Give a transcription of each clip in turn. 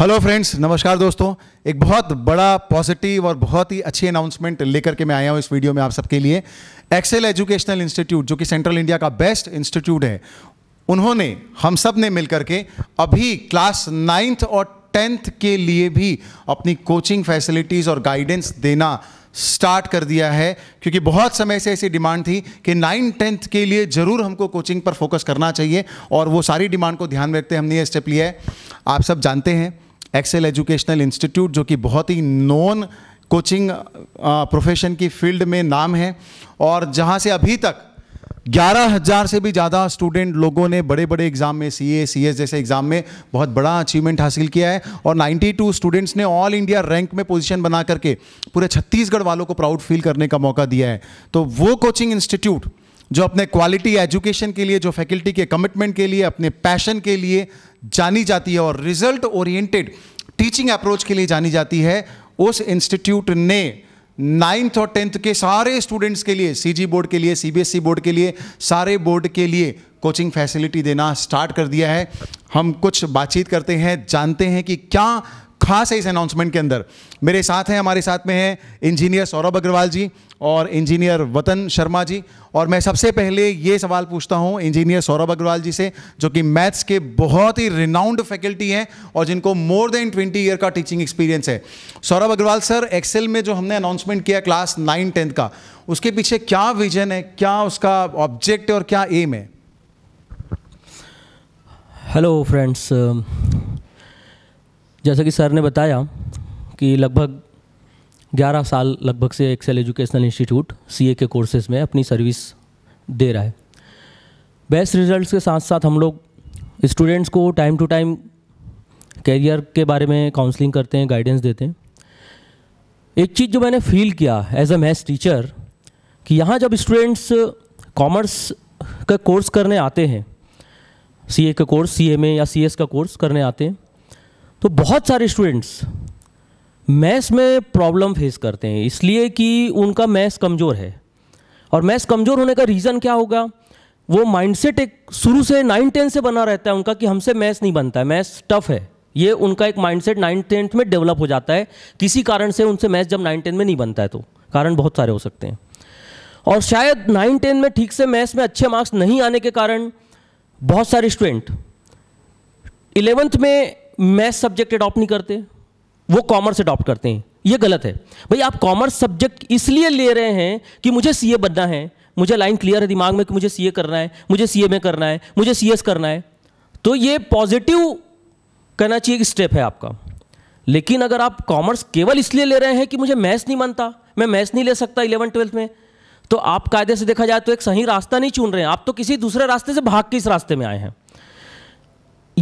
hello friends नमस्कार दोस्तों एक बहुत बड़ा पॉजिटिव और बहुत ही अच्छी अनाउंसमेंट लेकर के मैं आया हूँ इस वीडियो में आप सबके लिए एक्सेल एजुकेशनल इंस्टीट्यूट जो कि सेंट्रल इंडिया का बेस्ट इंस्टीट्यूट है उन्होंने हम सब ने मिलकर के अभी क्लास नाइन्थ और टेंथ के लिए भी अपनी कोचिंग फैसिलिटीज़ और गाइडेंस देना स्टार्ट कर दिया है क्योंकि बहुत समय से ऐसी डिमांड थी कि नाइन टेंथ के लिए ज़रूर हमको कोचिंग पर फोकस करना चाहिए और वो सारी डिमांड को ध्यान में रखते हमने ये स्टेप लिया है आप सब जानते हैं एक्सेल एजुकेशनल इंस्टीट्यूट जो कि बहुत ही नॉन कोचिंग प्रोफेशन की फील्ड में नाम है और जहां से अभी तक ग्यारह हज़ार से भी ज़्यादा स्टूडेंट लोगों ने बड़े बड़े एग्ज़ाम में सी ए सी एस जैसे एग्ज़ाम में बहुत बड़ा अचीवमेंट हासिल किया है और 92 स्टूडेंट्स ने ऑल इंडिया रैंक में पोजीशन बना करके पूरे छत्तीसगढ़ वालों को प्राउड फील करने का मौका दिया है तो वो कोचिंग इंस्टीट्यूट जो अपने क्वालिटी एजुकेशन के लिए जो फैकल्टी के कमिटमेंट के लिए अपने पैशन के लिए जानी जाती है और रिजल्ट ओरिएंटेड टीचिंग अप्रोच के लिए जानी जाती है उस इंस्टीट्यूट ने नाइन्थ और टेंथ के सारे स्टूडेंट्स के लिए सीजी बोर्ड के लिए सीबीएसई बोर्ड e के लिए सारे बोर्ड के लिए कोचिंग फैसिलिटी देना स्टार्ट कर दिया है हम कुछ बातचीत करते हैं जानते हैं कि क्या खास है इस अनाउंसमेंट के अंदर मेरे साथ हैं हमारे साथ में हैं इंजीनियर सौरभ अग्रवाल जी और इंजीनियर वतन शर्मा जी और मैं सबसे पहले ये सवाल पूछता हूँ इंजीनियर सौरभ अग्रवाल जी से जो कि मैथ्स के बहुत ही रिनाउंड फैकल्टी हैं और जिनको मोर देन ट्वेंटी ईयर का टीचिंग एक्सपीरियंस है सौरभ अग्रवाल सर एक्सेल में जो हमने अनाउंसमेंट किया क्लास नाइन टेंथ का उसके पीछे क्या विजन है क्या उसका ऑब्जेक्ट और क्या एम है हेलो फ्रेंड्स जैसा कि सर ने बताया कि लगभग 11 साल लगभग से एक्सेल एजुकेशनल इंस्टीट्यूट सीए के कोर्सेज में अपनी सर्विस दे रहा है बेस्ट रिजल्ट्स के साथ साथ हम लोग स्टूडेंट्स को टाइम टू टाइम कैरियर के बारे में काउंसलिंग करते हैं गाइडेंस देते हैं एक चीज़ जो मैंने फील किया एज अ मैथ्स टीचर कि यहाँ जब स्टूडेंट्स कॉमर्स का कोर्स करने आते हैं सीए का कोर्स सीए में या सीएस का कोर्स करने आते हैं तो बहुत सारे स्टूडेंट्स मैथ्स में प्रॉब्लम फेस करते हैं इसलिए कि उनका मैथ्स कमज़ोर है और मैथ्स कमज़ोर होने का रीज़न क्या होगा वो माइंडसेट एक शुरू से नाइन टेंथ से बना रहता है उनका कि हमसे मैथ्स नहीं बनता है मैथ्स टफ है ये उनका एक माइंडसेट नाइन टेंथ में डेवलप हो जाता है किसी कारण से उनसे मैथ्स जब नाइन टेंथ में नहीं बनता है तो कारण बहुत सारे हो सकते हैं और शायद नाइन टेंथ में ठीक से मैथ्स में अच्छे मार्क्स नहीं आने के कारण बहुत सारे स्टूडेंट इलेवेंथ में मैथ सब्जेक्ट अडॉप्ट नहीं करते वो कॉमर्स अडॉप्ट करते हैं ये गलत है भाई आप कॉमर्स सब्जेक्ट इसलिए ले रहे हैं कि मुझे सीए बनना है मुझे लाइन क्लियर है दिमाग में कि मुझे सीए करना है मुझे सीए में करना है मुझे सीएस करना है तो ये पॉजिटिव कहना चाहिए स्टेप है आपका लेकिन अगर आप कॉमर्स केवल इसलिए ले रहे हैं कि मुझे मैथ्स नहीं बनता मैं मैथ्स नहीं ले सकता इलेवन ट्वेल्थ में तो आप कायदे से देखा जाए तो एक सही रास्ता नहीं चुन रहे हैं आप तो किसी दूसरे रास्ते से भाग के इस रास्ते में आए हैं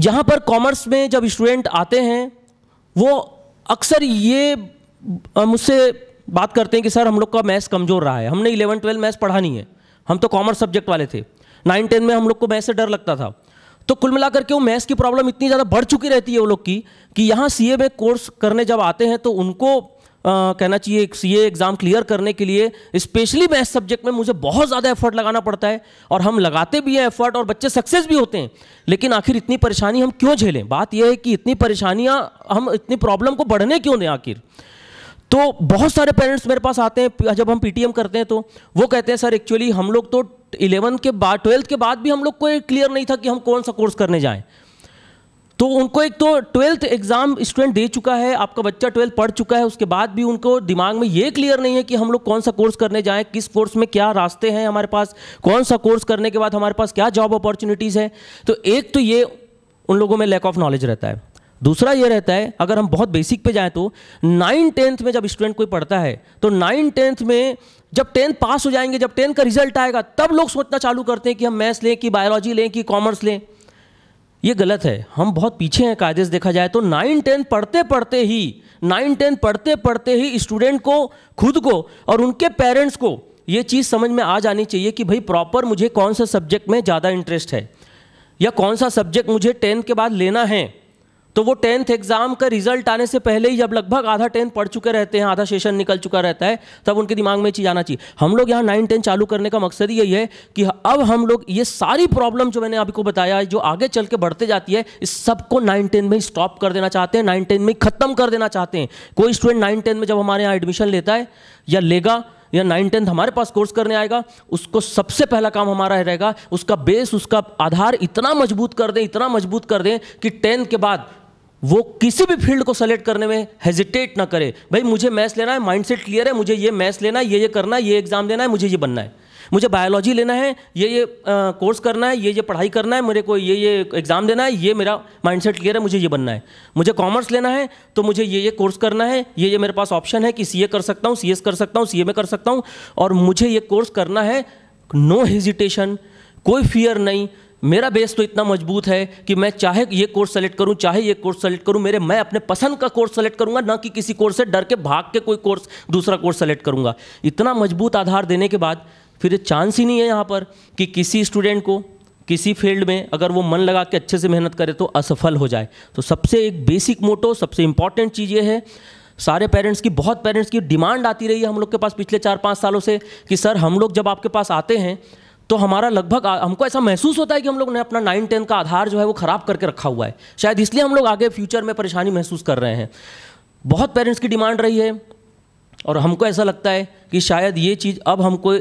यहाँ पर कॉमर्स में जब स्टूडेंट आते हैं वो अक्सर ये मुझसे बात करते हैं कि सर हम लोग का मैथ्स कमज़ोर रहा है हमने इलेवन ट्वेल्व मैथ्स पढ़ा नहीं है हम तो कॉमर्स सब्जेक्ट वाले थे नाइन टेन में हम लोग को मैथ से डर लगता था तो कुल मिलाकर के वो मैथ्स की प्रॉब्लम इतनी ज़्यादा बढ़ चुकी रहती है वो लोग की कि यहाँ सी में कोर्स करने जब आते हैं तो उनको कहना चाहिए एक सी एग्ज़ाम क्लियर करने के लिए स्पेशली मैथ सब्जेक्ट में मुझे बहुत ज़्यादा एफर्ट लगाना पड़ता है और हम लगाते भी हैं एफर्ट और बच्चे सक्सेस भी होते हैं लेकिन आखिर इतनी परेशानी हम क्यों झेलें बात यह है कि इतनी परेशानियाँ हम इतनी प्रॉब्लम को बढ़ने क्यों दें आखिर तो बहुत सारे पेरेंट्स मेरे पास आते हैं जब हम पीटीएम करते हैं तो वो कहते हैं सर एक्चुअली हम लोग तो इलेवन के बाद ट्वेल्थ के बाद भी हम लोग को क्लियर नहीं था कि हम कौन सा कोर्स करने जाएँ तो उनको एक तो ट्वेल्थ एग्ज़ाम स्टूडेंट दे चुका है आपका बच्चा ट्वेल्थ पढ़ चुका है उसके बाद भी उनको दिमाग में ये क्लियर नहीं है कि हम लोग कौन सा कोर्स करने जाएं किस कोर्स में क्या रास्ते हैं हमारे पास कौन सा कोर्स करने के बाद हमारे पास क्या जॉब अपॉर्चुनिटीज़ है तो एक तो ये उन लोगों में लैक ऑफ नॉलेज रहता है दूसरा ये रहता है अगर हम बहुत बेसिक पे जाएँ तो नाइन टेंथ में जब स्टूडेंट कोई पढ़ता है तो नाइन टेंथ में जब टेंथ पास हो जाएंगे जब टेंथ का रिजल्ट आएगा तब लोग सोचना चालू करते हैं कि हम मैथ्स लें कि बायोलॉजी लें कि कॉमर्स लें ये गलत है हम बहुत पीछे हैं कायदे से देखा जाए तो नाइन टेन पढ़ते पढ़ते ही नाइन टेन पढ़ते पढ़ते ही स्टूडेंट को खुद को और उनके पेरेंट्स को ये चीज़ समझ में आ जानी चाहिए कि भाई प्रॉपर मुझे कौन सा सब्जेक्ट में ज़्यादा इंटरेस्ट है या कौन सा सब्जेक्ट मुझे टेंथ के बाद लेना है तो वो टेंथ एग्जाम का रिजल्ट आने से पहले ही जब लगभग आधा टेंथ पढ़ चुके रहते हैं आधा सेशन निकल चुका रहता है तब उनके दिमाग में चीज़ आना चाहिए हम लोग यहाँ नाइन टेन चालू करने का मकसद यही है कि अब हम लोग ये सारी प्रॉब्लम जो मैंने आपको बताया जो आगे चल के बढ़ते जाती है इस सबको नाइन टेन में स्टॉप कर देना चाहते हैं नाइन टेन में खत्म कर देना चाहते हैं कोई स्टूडेंट नाइन टेंथ में जब हमारे यहाँ एडमिशन लेता है या लेगा या नाइन टेंथ हमारे पास कोर्स करने आएगा उसको सबसे पहला काम हमारा रहेगा उसका बेस उसका आधार इतना मजबूत कर दें इतना मजबूत कर दें कि टेंथ के बाद वो किसी भी फील्ड को सेलेक्ट करने में हेजिटेट ना करे भाई मुझे मैथ्स लेना है माइंडसेट क्लियर है मुझे ये मैथ्स लेना है ये ये करना है ये एग्ज़ाम देना है मुझे ये बनना है मुझे बायोलॉजी लेना है ये ये कोर्स करना है ये ये पढ़ाई करना है मेरे को ये ये एग्ज़ाम देना है ये मेरा माइंडसेट क्लियर है मुझे ये बनना है मुझे कॉमर्स लेना है तो मुझे ये ये कोर्स करना है ये ये मेरे पास ऑप्शन है कि सी कर सकता हूँ सी कर सकता हूँ सी में कर सकता हूँ और मुझे ये कोर्स करना है नो हेजिटेशन कोई फियर नहीं मेरा बेस तो इतना मजबूत है कि मैं चाहे ये कोर्स सेलेक्ट करूं चाहे ये कोर्स सेलेक्ट करूं मेरे मैं अपने पसंद का कोर्स सेलेक्ट करूंगा ना कि किसी कोर्स से डर के भाग के कोई कोर्स दूसरा कोर्स सेलेक्ट करूंगा इतना मजबूत आधार देने के बाद फिर ये चांस ही नहीं है यहाँ पर कि किसी स्टूडेंट को किसी फील्ड में अगर वो मन लगा के अच्छे से मेहनत करे तो असफल हो जाए तो सबसे एक बेसिक मोटो सबसे इम्पॉर्टेंट चीज़ ये है सारे पेरेंट्स की बहुत पेरेंट्स की डिमांड आती रही है हम लोग के पास पिछले चार पाँच सालों से कि सर हम लोग जब आपके पास आते हैं तो हमारा लगभग हमको ऐसा महसूस होता है कि हम लोग ने अपना नाइन टेन का आधार जो है वो ख़राब करके रखा हुआ है शायद इसलिए हम लोग आगे फ्यूचर में परेशानी महसूस कर रहे हैं बहुत पेरेंट्स की डिमांड रही है और हमको ऐसा लगता है कि शायद ये चीज़ अब हमको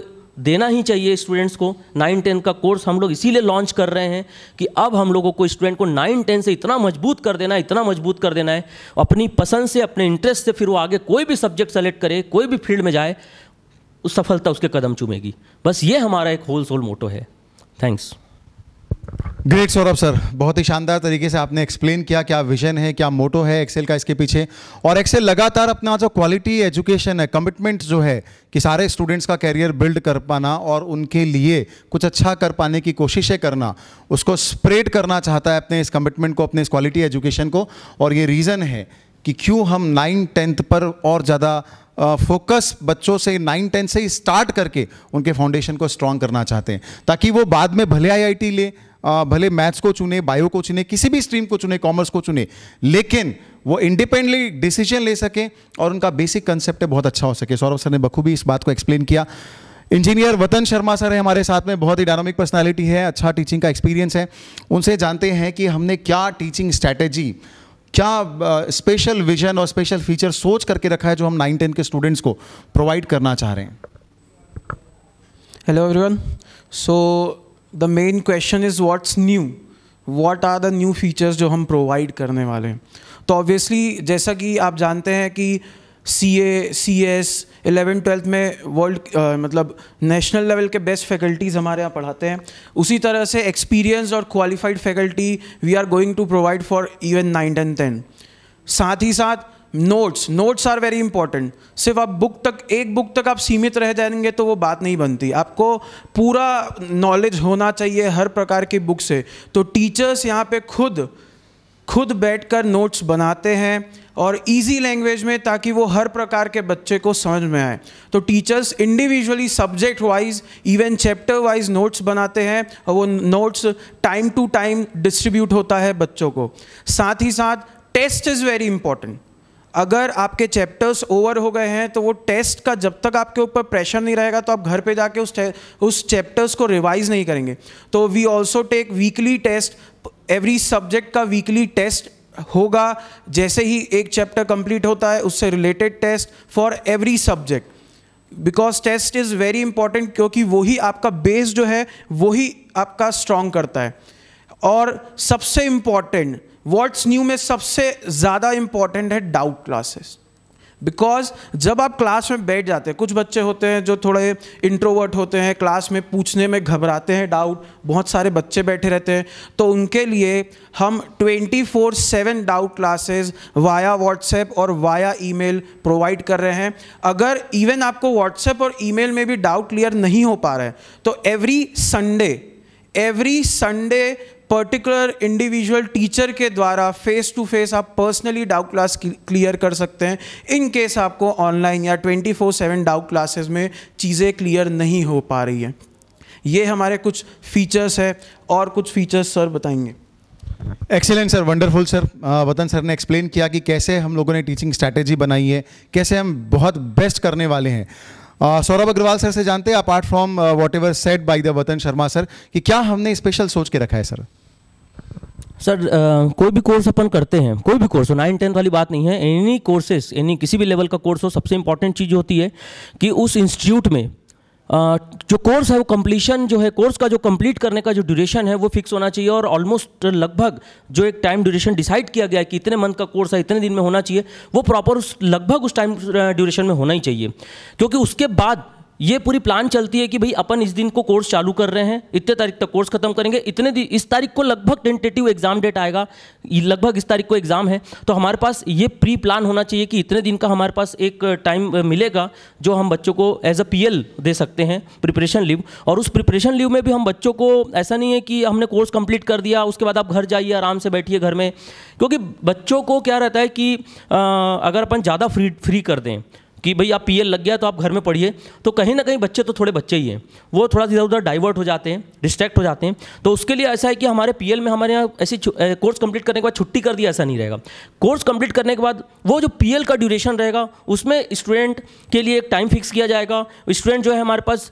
देना ही चाहिए स्टूडेंट्स को नाइन टेन का कोर्स हम लोग इसीलिए लॉन्च कर रहे हैं कि अब हम लोगों को स्टूडेंट को नाइन टेन से इतना मजबूत कर देना है इतना मजबूत कर देना है अपनी पसंद से अपने इंटरेस्ट से फिर वो आगे कोई भी सब्जेक्ट सेलेक्ट करे कोई भी फील्ड में जाए उस सफलता उसके कदम चूमेगी बस ये हमारा एक होल सोल मोटो है थैंक्स ग्रेट सौरभ सर बहुत ही शानदार तरीके से आपने एक्सप्लेन किया क्या विजन है क्या मोटो है एक्सेल का इसके पीछे और एक्सेल लगातार अपना जो क्वालिटी एजुकेशन है कमिटमेंट जो है कि सारे स्टूडेंट्स का कैरियर बिल्ड कर पाना और उनके लिए कुछ अच्छा कर पाने की कोशिशें करना उसको स्प्रेड करना चाहता है अपने इस कमिटमेंट को अपने इस क्वालिटी एजुकेशन को और ये रीज़न है कि क्यों हम नाइन टेंथ पर और ज़्यादा फोकस बच्चों से नाइन टेन से ही स्टार्ट करके उनके फाउंडेशन को स्ट्रांग करना चाहते हैं ताकि वो बाद में भले आईआईटी ले भले मैथ्स को चुने बायो को चुने किसी भी स्ट्रीम को चुने कॉमर्स को चुने लेकिन वो इंडिपेंडेंटली डिसीजन ले सकें और उनका बेसिक कंसेप्ट बहुत अच्छा हो सके सौरभ सर ने बखूबी इस बात को एक्सप्लेन किया इंजीनियर वतन शर्मा सर है हमारे साथ में बहुत ही डायनामिक पर्सनालिटी है अच्छा टीचिंग का एक्सपीरियंस है उनसे जानते हैं कि हमने क्या टीचिंग स्ट्रैटेजी क्या स्पेशल विजन और स्पेशल फीचर सोच करके रखा है जो हम नाइन टेन के स्टूडेंट्स को प्रोवाइड करना चाह रहे हैं hello everyone so the main question is what's new what are the new features जो हम प्रोवाइड करने वाले हैं तो ऑब्वियसली जैसा कि आप जानते हैं कि C A C S eleven twelfth में वर्ल्ड मतलब नेशनल लेवल के बेस्ट फैकल्टीज़ हमारे यहाँ पढ़ाते हैं उसी तरह से एक्सपीरियंस और qualified faculty we are going to provide for even nine and ten साथ ही साथ notes notes are very important सिर्फ आप बुक तक एक बुक तक आप सीमित रह जाएंगे तो वो बात नहीं बनती आपको पूरा नॉलेज होना चाहिए हर प्रकार की बुक से तो टीचर्स यहाँ पे खुद खुद बैठकर नोट्स बनाते हैं और इजी लैंग्वेज में ताकि वो हर प्रकार के बच्चे को समझ में आए तो teachers individually subject wise even chapter wise notes बनाते हैं और वो notes time to time distribute होता है बच्चों को साथ ही साथ टेस्ट इज़ वेरी इंपॉर्टेंट अगर आपके चैप्टर्स ओवर हो गए हैं तो वो टेस्ट का जब तक आपके ऊपर प्रेशर नहीं रहेगा तो आप घर पे जाके उस उस चैप्टर्स को रिवाइज नहीं करेंगे तो we also take weekly test every subject का वीकली टेस्ट होगा जैसे ही एक चैप्टर कंप्लीट होता है उससे related test for every subject because test is very important क्योंकि वही आपका बेस जो है वही आपका स्ट्रॉन्ग करता है और सबसे इम्पॉर्टेंट व्हाट्स न्यू में सबसे ज़्यादा इम्पॉर्टेंट है डाउट क्लासेस बिकॉज जब आप क्लास में बैठ जाते हैं कुछ बच्चे होते हैं जो थोड़े इंट्रोवर्ट होते हैं क्लास में पूछने में घबराते हैं डाउट बहुत सारे बच्चे बैठे रहते हैं तो उनके लिए हम 24 four seven doubt classes via WhatsApp और वाया ईमेल प्रोवाइड कर रहे हैं अगर इवन आपको व्हाट्सएप और ईमेल में भी डाउट क्लियर नहीं हो पा रहे हैं तो every Sunday every Sunday particular individual teacher के द्वारा फेस टू फेस आप पर्सनली डाउट क्लास क्लियर कर सकते हैं इन केस आपको ऑनलाइन या 24/7 फोर सेवन डाउट क्लासेज में चीज़ें क्लियर नहीं हो पा रही हैं ये हमारे कुछ फीचर्स है और कुछ फीचर्स सर बताएंगे excellent sir wonderful sir Watan sir ने एक्सप्लेन किया कि कैसे हम लोगों ने टीचिंग स्ट्रैटेजी बनाई है कैसे हम बहुत बेस्ट करने वाले हैं सौरभ अग्रवाल सर से जानते हैं apart from whatever set by the Watan Sharma sir कि क्या हमने स्पेशल सोच के रखा है सर सर आ, uh, कोई भी कोर्स अपन करते हैं कोई भी कोर्स हो नाइन टेंथ वाली बात नहीं है एनी कोर्सेस एनी किसी भी लेवल का कोर्स हो सबसे इंपॉर्टेंट चीज़ होती है कि उस इंस्टीट्यूट में आ, uh, जो कोर्स है वो कम्प्लीशन जो है कोर्स का जो कंप्लीट करने का जो ड्यूरेशन है वो फिक्स होना चाहिए और ऑलमोस्ट लगभग जो एक टाइम ड्यूरेशन डिसाइड किया गया है कि इतने मंथ का कोर्स है इतने दिन में होना चाहिए वो प्रॉपर उस लगभग उस टाइम ड्यूरेशन uh, में होना ही चाहिए क्योंकि उसके बाद ये पूरी प्लान चलती है कि भाई अपन इस दिन को कोर्स चालू कर रहे हैं इतने तारीख तक कोर्स खत्म करेंगे इतने दिन इस तारीख को लगभग टेंटेटिव एग्जाम डेट आएगा लगभग इस तारीख को एग्जाम है तो हमारे पास ये प्री प्लान होना चाहिए कि इतने दिन का हमारे पास एक टाइम मिलेगा जो हम बच्चों को एज अ पी दे सकते हैं प्रिपरेशन लीव और उस प्रिपरेशन लीव में भी हम बच्चों को ऐसा नहीं है कि हमने कोर्स कंप्लीट कर दिया उसके बाद आप घर जाइए आराम से बैठिए घर में क्योंकि बच्चों को क्या रहता है कि अगर अपन ज़्यादा फ्री फ्री कर दें कि भाई आप पीएल लग गया तो आप घर में पढ़िए तो कहीं ना कहीं बच्चे तो थोड़े बच्चे ही हैं वो थोड़ा इधर उधर डाइवर्ट हो जाते हैं डिस्ट्रैक्ट हो जाते हैं तो उसके लिए ऐसा है कि हमारे पीएल में हमारे यहाँ ऐसी कोर्स कंप्लीट करने के बाद छुट्टी कर दिया ऐसा नहीं रहेगा कोर्स कंप्लीट करने के बाद वो जो पीएल का ड्यूरेशन रहेगा उसमें स्टूडेंट के लिए एक टाइम फिक्स किया जाएगा स्टूडेंट जो है हमारे पास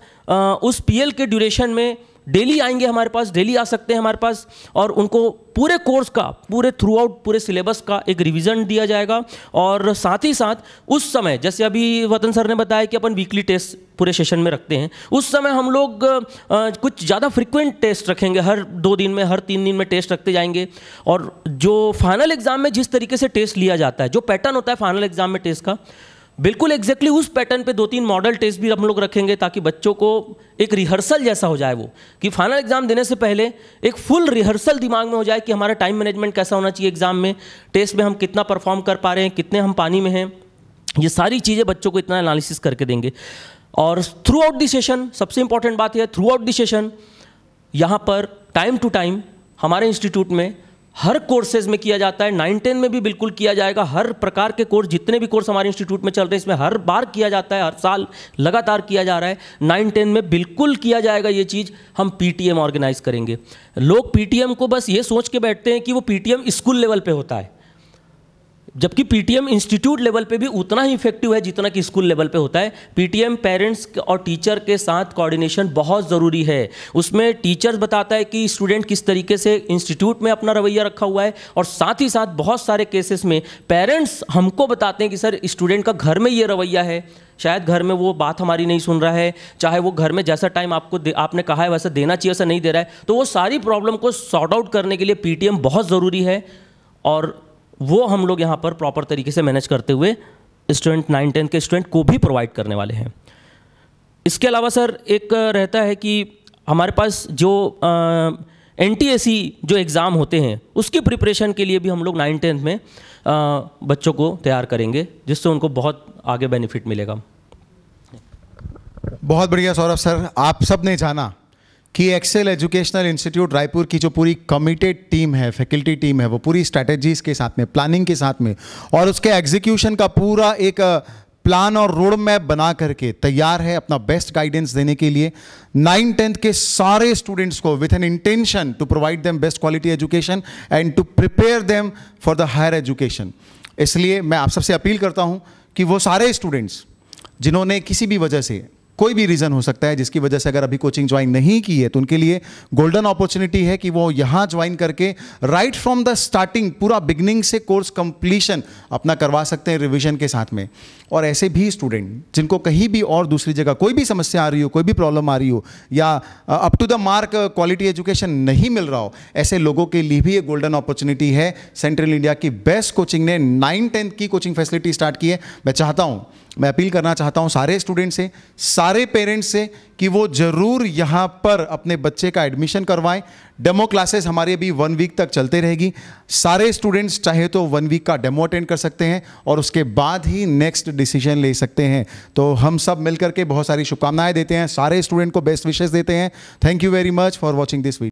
उस पीएल के ड्यूरेशन में डेली आएंगे हमारे पास डेली आ सकते हैं हमारे पास और उनको पूरे कोर्स का पूरे थ्रू आउट पूरे सिलेबस का एक रिवीजन दिया जाएगा और साथ ही साथ उस समय जैसे अभी वतन सर ने बताया कि अपन वीकली टेस्ट पूरे सेशन में रखते हैं उस समय हम लोग कुछ ज़्यादा फ्रिक्वेंट टेस्ट रखेंगे हर दो दिन में हर तीन दिन में टेस्ट रखते जाएंगे और जो फाइनल एग्ज़ाम में जिस तरीके से टेस्ट लिया जाता है जो पैटर्न होता है फाइनल एग्ज़ाम में टेस्ट का बिल्कुल एग्जैक्टली exactly उस पैटर्न पे दो तीन मॉडल टेस्ट भी हम लोग रखेंगे ताकि बच्चों को एक रिहर्सल जैसा हो जाए वो कि फाइनल एग्जाम देने से पहले एक फुल रिहर्सल दिमाग में हो जाए कि हमारा टाइम मैनेजमेंट कैसा होना चाहिए एग्जाम में टेस्ट में हम कितना परफॉर्म कर पा रहे हैं कितने हम पानी में हैं ये सारी चीज़ें बच्चों को इतना एनालिसिस करके देंगे और थ्रू आउट दी सेशन सबसे इंपॉर्टेंट बात यह थ्रू आउट दी सेशन यहाँ पर टाइम टू टाइम हमारे इंस्टीट्यूट में हर कोर्सेज में किया जाता है नाइन टेन में भी बिल्कुल किया जाएगा हर प्रकार के कोर्स जितने भी कोर्स हमारे इंस्टीट्यूट में चल रहे हैं इसमें हर बार किया जाता है हर साल लगातार किया जा रहा है नाइन टेन में बिल्कुल किया जाएगा ये चीज़ हम पीटीएम ऑर्गेनाइज करेंगे लोग पीटीएम को बस ये सोच के बैठते हैं कि वो पीटीएम स्कूल लेवल पर होता है जबकि पीटीएम इंस्टीट्यूट लेवल पे भी उतना ही इफेक्टिव है जितना कि स्कूल लेवल पे होता है पीटीएम पेरेंट्स और टीचर के साथ कोऑर्डिनेशन बहुत ज़रूरी है उसमें टीचर्स बताता है कि स्टूडेंट किस तरीके से इंस्टीट्यूट में अपना रवैया रखा हुआ है और साथ ही साथ बहुत सारे केसेस में पेरेंट्स हमको बताते हैं कि सर स्टूडेंट का घर में ये रवैया है शायद घर में वो बात हमारी नहीं सुन रहा है चाहे वो घर में जैसा टाइम आपको आपने कहा है वैसा देना चाहिए वैसा नहीं दे रहा है तो वो सारी प्रॉब्लम को सॉर्ट आउट करने के लिए पीटीएम बहुत ज़रूरी है और वो हम लोग यहाँ पर प्रॉपर तरीके से मैनेज करते हुए स्टूडेंट नाइन टेंथ के स्टूडेंट को भी प्रोवाइड करने वाले हैं इसके अलावा सर एक रहता है कि हमारे पास जो एन जो एग्ज़ाम होते हैं उसकी प्रिपरेशन के लिए भी हम लोग नाइन टेंथ में आ, बच्चों को तैयार करेंगे जिससे उनको बहुत आगे बेनिफिट मिलेगा बहुत बढ़िया सौरभ सर आप सब ने जाना कि एक्सेल एजुकेशनल इंस्टीट्यूट रायपुर की जो पूरी कमिटेड टीम है फैकल्टी टीम है वो पूरी स्ट्रैटेजीज के साथ में प्लानिंग के साथ में और उसके एग्जीक्यूशन का पूरा एक प्लान और रोड मैप बना करके तैयार है अपना बेस्ट गाइडेंस देने के लिए नाइन टेंथ के सारे स्टूडेंट्स को with an intention to provide them best quality education and to prepare them for the higher education इसलिए मैं आप सबसे अपील करता हूँ कि वो सारे स्टूडेंट्स जिन्होंने किसी भी वजह से कोई भी रीज़न हो सकता है जिसकी वजह से अगर अभी कोचिंग ज्वाइन नहीं की है तो उनके लिए गोल्डन अपॉर्चुनिटी है कि वो यहाँ ज्वाइन करके राइट फ्रॉम द स्टार्टिंग पूरा बिगनिंग से कोर्स कंप्लीशन अपना करवा सकते हैं रिविजन के साथ में और ऐसे भी स्टूडेंट जिनको कहीं भी और दूसरी जगह कोई भी समस्या आ रही हो कोई भी प्रॉब्लम आ रही हो या up to the mark quality education नहीं मिल रहा हो ऐसे लोगों के लिए भी ये गोल्डन अपॉर्चुनिटी है सेंट्रल इंडिया की बेस्ट कोचिंग ने नाइन टेंथ की कोचिंग फैसिलिटी स्टार्ट की है मैं चाहता हूँ मैं अपील करना चाहता हूं सारे स्टूडेंट से सारे पेरेंट्स से कि वो ज़रूर यहाँ पर अपने बच्चे का एडमिशन करवाएं डेमो क्लासेस हमारी अभी वन वीक तक चलते रहेगी सारे स्टूडेंट्स चाहे तो वन वीक का डेमो अटेंड कर सकते हैं और उसके बाद ही नेक्स्ट डिसीजन ले सकते हैं तो हम सब मिलकर के बहुत सारी शुभकामनाएं देते हैं सारे स्टूडेंट को बेस्ट विशेष देते हैं thank you very much for watching this video